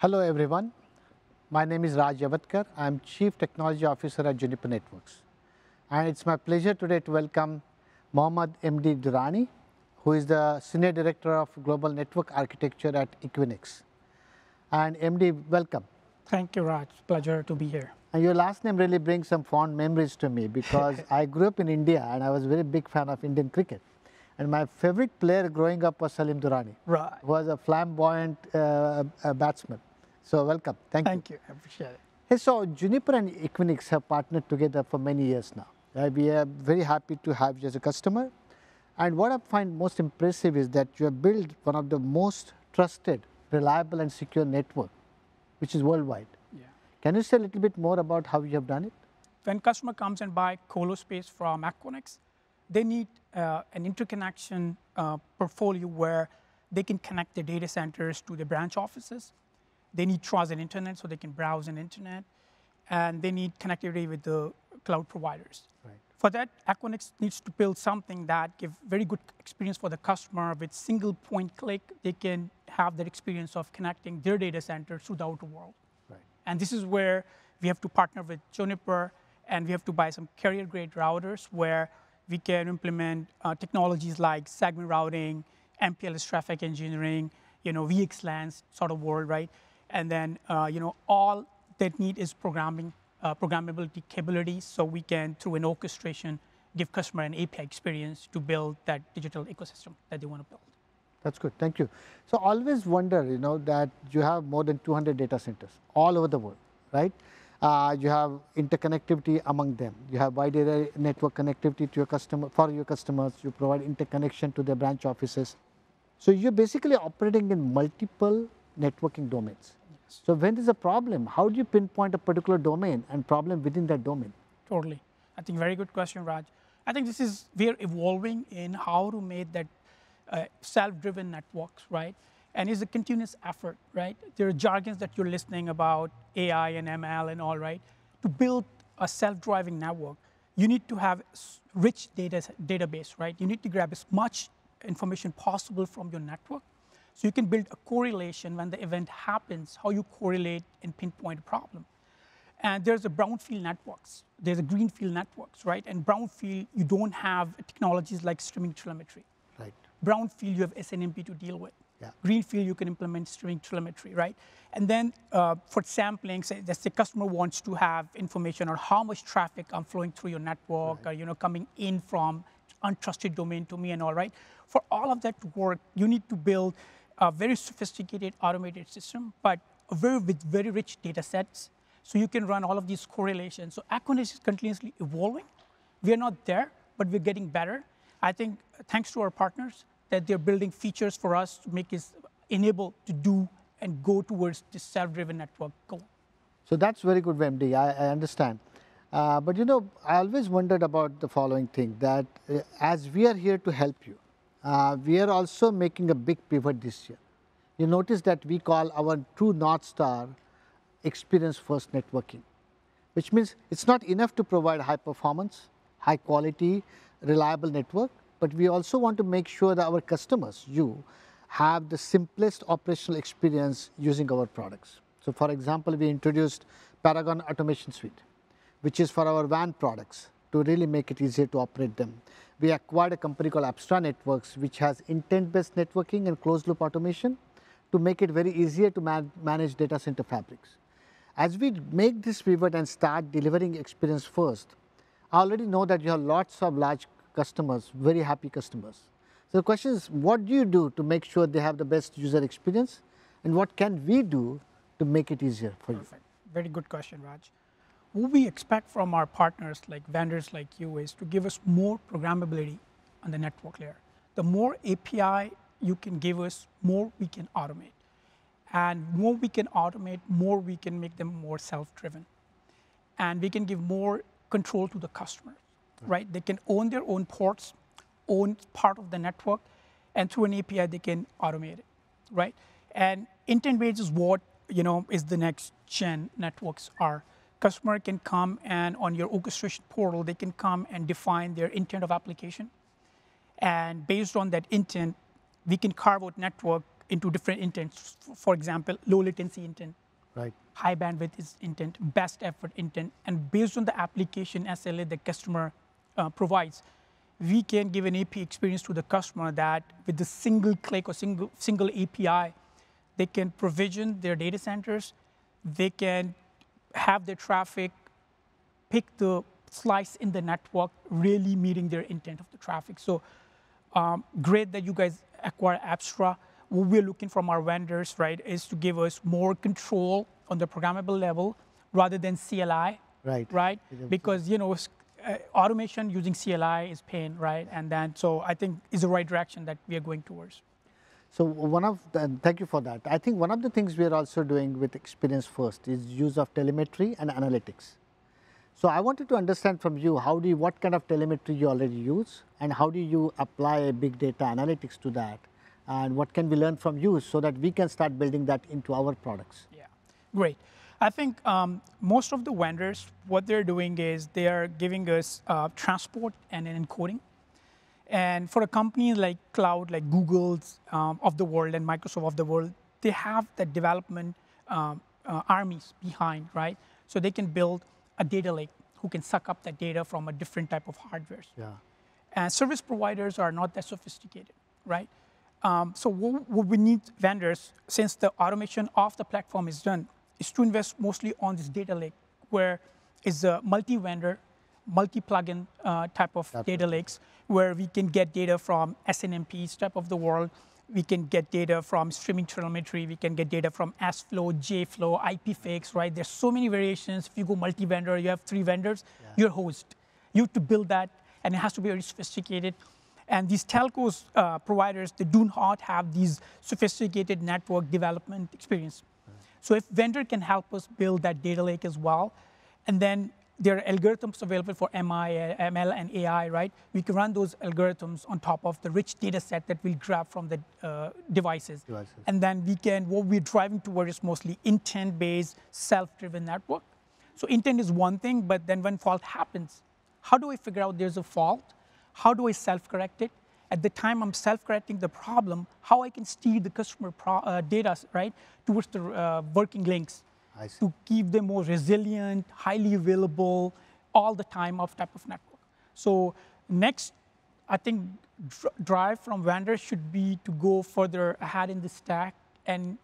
Hello everyone, my name is Raj Yavatkar. I am Chief Technology Officer at Juniper Networks. And it's my pleasure today to welcome Mohammad MD Durrani, who is the Senior Director of Global Network Architecture at Equinix. And MD, welcome. Thank you, Raj. Pleasure to be here. And your last name really brings some fond memories to me because I grew up in India and I was a very big fan of Indian cricket. And my favorite player growing up was Salim Durrani, right. who was a flamboyant uh, a batsman. So welcome. Thank, Thank you. Thank you. I appreciate it. Hey, so Juniper and Equinix have partnered together for many years now. Uh, we are very happy to have you as a customer. And what I find most impressive is that you have built one of the most trusted, reliable and secure network, which is worldwide. Yeah. Can you say a little bit more about how you have done it? When customer comes and buy colo space from Equinix, they need uh, an interconnection uh, portfolio where they can connect their data centers to the branch offices they need trust in internet so they can browse in internet, and they need connectivity with the cloud providers. Right. For that, Aquanix needs to build something that give very good experience for the customer with single point click. They can have that experience of connecting their data centers to the outer world. Right. And this is where we have to partner with Juniper and we have to buy some carrier grade routers where we can implement uh, technologies like segment routing, MPLS traffic engineering, you know, VXLANs sort of world, right? And then, uh, you know, all that need is programming, uh, programmability capabilities, so we can, through an orchestration, give customer an API experience to build that digital ecosystem that they want to build. That's good, thank you. So always wonder, you know, that you have more than 200 data centers all over the world, right? Uh, you have interconnectivity among them. You have wide area network connectivity to your customer, for your customers. You provide interconnection to their branch offices. So you're basically operating in multiple networking domains. So when there's a problem, how do you pinpoint a particular domain and problem within that domain? Totally. I think very good question, Raj. I think this is, we're evolving in how to make that uh, self-driven networks, right? And it's a continuous effort, right? There are jargons that you're listening about, AI and ML and all, right? To build a self-driving network, you need to have rich data database, right? You need to grab as much information possible from your network so you can build a correlation when the event happens, how you correlate and pinpoint a problem. And there's a brownfield networks. There's a greenfield networks, right? And brownfield, you don't have technologies like streaming telemetry. Right. Brownfield, you have SNMP to deal with. Yeah. Greenfield, you can implement streaming telemetry, right? And then uh, for sampling, say that the customer wants to have information on how much traffic I'm flowing through your network right. or you know coming in from untrusted domain to me and all, right? For all of that to work, you need to build a very sophisticated automated system, but very, with very rich data sets. So you can run all of these correlations. So Aconis is continuously evolving. We are not there, but we're getting better. I think thanks to our partners that they're building features for us to make us enable to do and go towards this self-driven network goal. So that's very good, VMD. I, I understand. Uh, but you know, I always wondered about the following thing, that uh, as we are here to help you, uh, we are also making a big pivot this year. You notice that we call our true North Star experience first networking, which means it's not enough to provide high performance, high quality, reliable network, but we also want to make sure that our customers, you, have the simplest operational experience using our products. So for example, we introduced Paragon Automation Suite, which is for our van products to really make it easier to operate them we acquired a company called Abstra Networks, which has intent-based networking and closed-loop automation to make it very easier to man manage data center fabrics. As we make this pivot and start delivering experience first, I already know that you have lots of large customers, very happy customers. So the question is, what do you do to make sure they have the best user experience? And what can we do to make it easier for Perfect. you? Very good question, Raj. What we expect from our partners, like vendors like you, is to give us more programmability on the network layer. The more API you can give us, more we can automate. And more we can automate, more we can make them more self-driven. And we can give more control to the customer, right? They can own their own ports, own part of the network, and through an API, they can automate it, right? And intent-based is what, you know, is the next gen networks are. Customer can come and on your orchestration portal, they can come and define their intent of application. And based on that intent, we can carve out network into different intents. For example, low latency intent, right. high bandwidth is intent, best effort intent. And based on the application SLA the customer uh, provides, we can give an AP experience to the customer that with a single click or single, single API, they can provision their data centers, they can have their traffic pick the slice in the network really meeting their intent of the traffic. So um, great that you guys acquire Abstra. What we're looking from our vendors, right, is to give us more control on the programmable level rather than CLI, right? Right, because you know uh, automation using CLI is pain, right? And then so I think is the right direction that we are going towards. So one of the, thank you for that. I think one of the things we are also doing with Experience First is use of telemetry and analytics. So I wanted to understand from you how do you, what kind of telemetry you already use and how do you apply big data analytics to that and what can we learn from you so that we can start building that into our products. Yeah, great. I think um, most of the vendors, what they're doing is they are giving us uh, transport and encoding. And for a company like cloud, like Google's um, of the world and Microsoft of the world, they have the development um, uh, armies behind, right? So they can build a data lake who can suck up that data from a different type of hardware. Yeah. And service providers are not that sophisticated, right? Um, so what, what we need vendors, since the automation of the platform is done, is to invest mostly on this data lake, where is a multi-vendor multi-plugin uh, type of That's data right. lakes where we can get data from SNMPs type of the world. We can get data from streaming telemetry. We can get data from j JFlow, IPFix, right? There's so many variations. If you go multi-vendor, you have three vendors, yeah. you're host. You have to build that, and it has to be very sophisticated. And these telcos uh, providers, they do not have these sophisticated network development experience. Right. So if vendor can help us build that data lake as well, and then there are algorithms available for MI, uh, ML, and AI, right? We can run those algorithms on top of the rich data set that we'll grab from the uh, devices. devices. And then we can, what we're driving toward is mostly intent-based, self-driven network. So intent is one thing, but then when fault happens, how do I figure out there's a fault? How do I self-correct it? At the time I'm self-correcting the problem, how I can steer the customer uh, data, right, towards the uh, working links to keep them more resilient, highly available, all the time of type of network. So next, I think drive from vendors should be to go further ahead in the stack and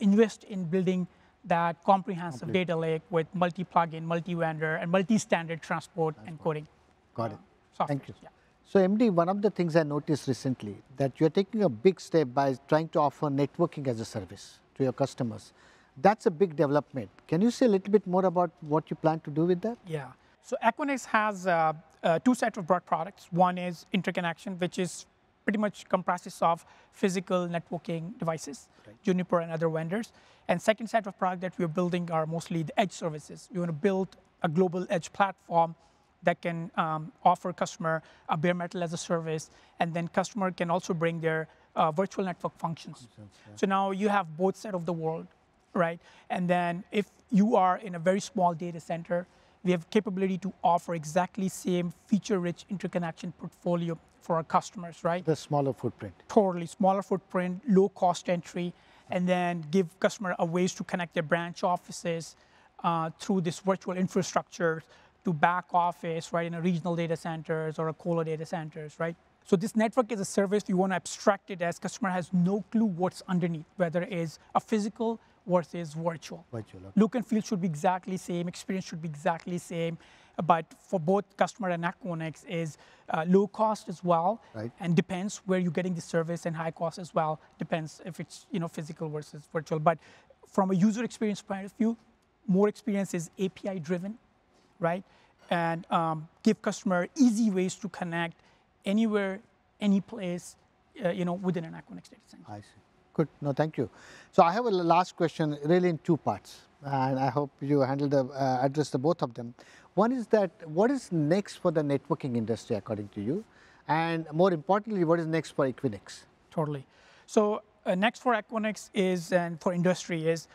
invest in building that comprehensive Complete. data lake with multi-plugin, multi-vendor, and multi-standard transport That's and coding. Got it. Uh, Thank you. Yeah. So MD, one of the things I noticed recently that you're taking a big step by trying to offer networking as a service to your customers. That's a big development. Can you say a little bit more about what you plan to do with that? Yeah. So Equinix has uh, uh, two sets of broad products. One is interconnection, which is pretty much comprises of physical networking devices, right. Juniper and other vendors. And second set of product that we're building are mostly the edge services. We want to build a global edge platform that can um, offer customer a bare metal as a service, and then customer can also bring their uh, virtual network functions. Sense, yeah. So now you have both side of the world, right? And then if you are in a very small data center, we have capability to offer exactly same feature-rich interconnection portfolio for our customers, right? The smaller footprint. Totally, smaller footprint, low cost entry, and then give customer a ways to connect their branch offices uh, through this virtual infrastructure to back office, right, in a regional data centers or a colo data centers, right? So this network is a service, you want to abstract it as customer has no clue what's underneath, whether it is a physical versus virtual. Virtual. Okay. Look and feel should be exactly same. Experience should be exactly same. But for both customer and Equinix is uh, low cost as well, right. and depends where you're getting the service and high cost as well. Depends if it's you know physical versus virtual. But from a user experience point of view, more experience is API driven, right? And um, give customer easy ways to connect anywhere, any place, uh, you know, within an Equinix data center. I see. Good. No, thank you. So I have a last question really in two parts and I hope you handle the uh, address the both of them. One is that what is next for the networking industry according to you and more importantly what is next for Equinix? Totally. So uh, next for Equinix is and for industry is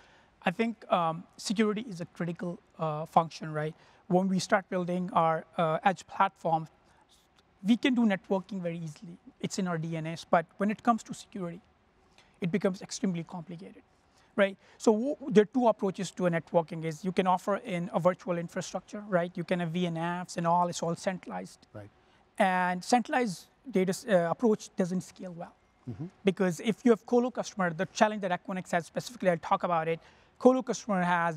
I think um, security is a critical uh, function, right? When we start building our uh, edge platform, we can do networking very easily. It's in our DNS, but when it comes to security, it becomes extremely complicated, right? So there are two approaches to a networking is you can offer in a virtual infrastructure, right? You can have VNFs and all, it's all centralized. Right. And centralized data uh, approach doesn't scale well. Mm -hmm. Because if you have colo customer, the challenge that Equinix has specifically, I'll talk about it, colo customer has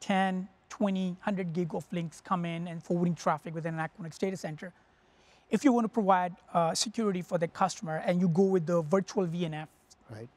10, 20, 100 gig of links come in and forwarding traffic within an Equinix data center if you want to provide uh, security for the customer and you go with the virtual VNF, right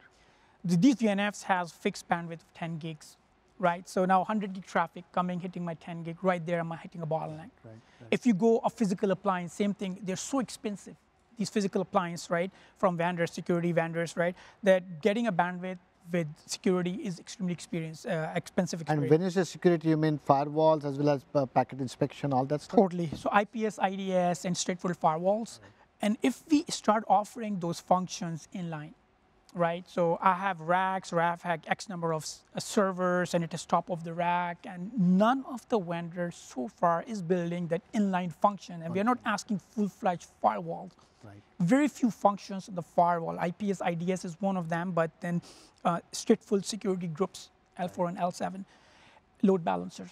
these DNFs has fixed bandwidth of 10 gigs, right? So now 100 gig traffic coming, hitting my 10 gig, right there, I'm hitting a bottleneck. Right, right. If you go a physical appliance, same thing, they're so expensive, these physical appliances, right? From vendors, security vendors, right? That getting a bandwidth with security is extremely experience, uh, expensive. Experience. And when you say security, you mean firewalls as well as uh, packet inspection, all that stuff? Totally. So IPS, IDS, and straightforward firewalls. Right. And if we start offering those functions in line, right? So I have racks, or X number of uh, servers, and it is top of the rack, and none of the vendors so far is building that inline function, and we are not asking full-fledged firewalls. Right. Very few functions in the firewall. IPS, IDS is one of them, but then uh, full security groups, L4 and L7, load balancers,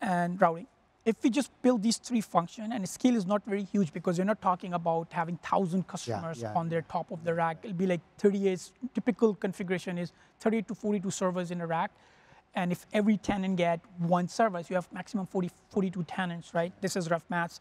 and routing if we just build these three functions and scale is not very huge because you're not talking about having 1,000 customers yeah, yeah, on their top of the rack. It'll be like 38, typical configuration is 30 to 42 servers in a rack. And if every tenant get one service, you have maximum 40, 42 tenants, right? This is rough maths.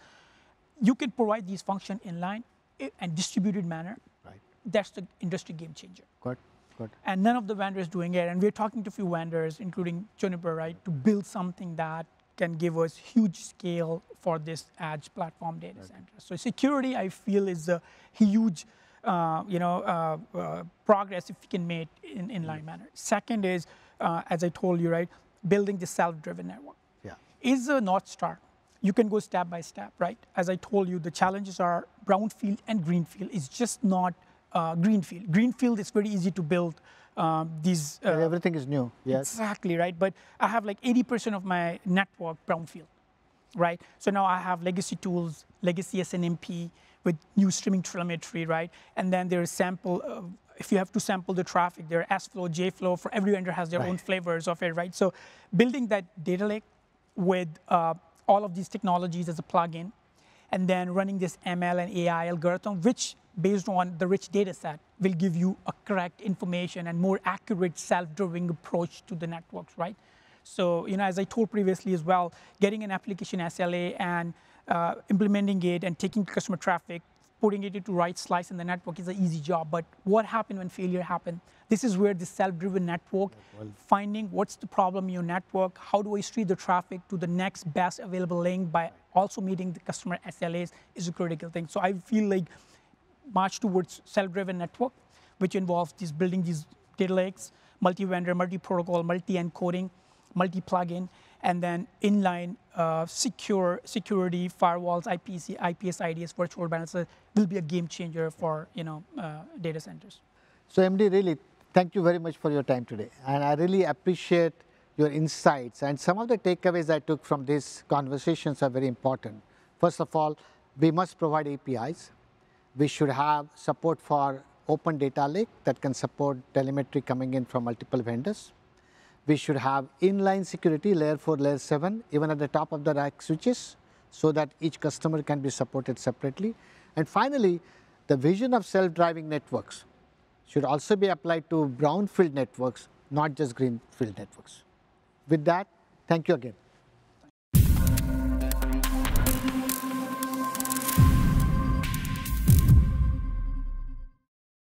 You can provide these function line eh, and distributed manner. Right. That's the industry game changer. Good. Good. And none of the vendors doing it. And we're talking to a few vendors, including Juniper, right, to build something that can give us huge scale for this edge platform data center. So security, I feel, is a huge uh, you know, uh, uh, progress if we can make in in inline manner. Second is, uh, as I told you, right, building the self-driven network. Yeah. Is a North Star. You can go step by step, right? As I told you, the challenges are brownfield and greenfield. It's just not uh, greenfield. Greenfield is very easy to build um, these. Uh, everything is new. Yes. Exactly right. But I have like 80% of my network brownfield, right? So now I have legacy tools, legacy SNMP with new streaming telemetry, right? And then there is sample. if you have to sample the traffic, there are S-flow, J-flow. For every vendor has their right. own flavors of it, right? So building that data lake with uh, all of these technologies as a plugin and then running this ML and AI algorithm, which based on the rich data set will give you a correct information and more accurate self-driving approach to the networks, right? So, you know, as I told previously as well, getting an application SLA and uh, implementing it and taking customer traffic putting it into right slice in the network is an easy job. But what happened when failure happened? This is where the self-driven network, well, finding what's the problem in your network, how do I street the traffic to the next best available link by also meeting the customer SLAs is a critical thing. So I feel like march towards self-driven network, which involves these building these data lakes, multi-vendor, multi-protocol, multi-encoding, multi-plugin, and then inline uh, secure security firewalls, IPC, IPS, IDS, virtual balances will be a game changer for you know uh, data centers. So MD, really, thank you very much for your time today, and I really appreciate your insights and some of the takeaways I took from these conversations are very important. First of all, we must provide APIs. We should have support for open data lake that can support telemetry coming in from multiple vendors. We should have inline security layer 4, layer 7, even at the top of the rack switches so that each customer can be supported separately. And finally, the vision of self-driving networks should also be applied to brownfield networks, not just greenfield networks. With that, thank you again.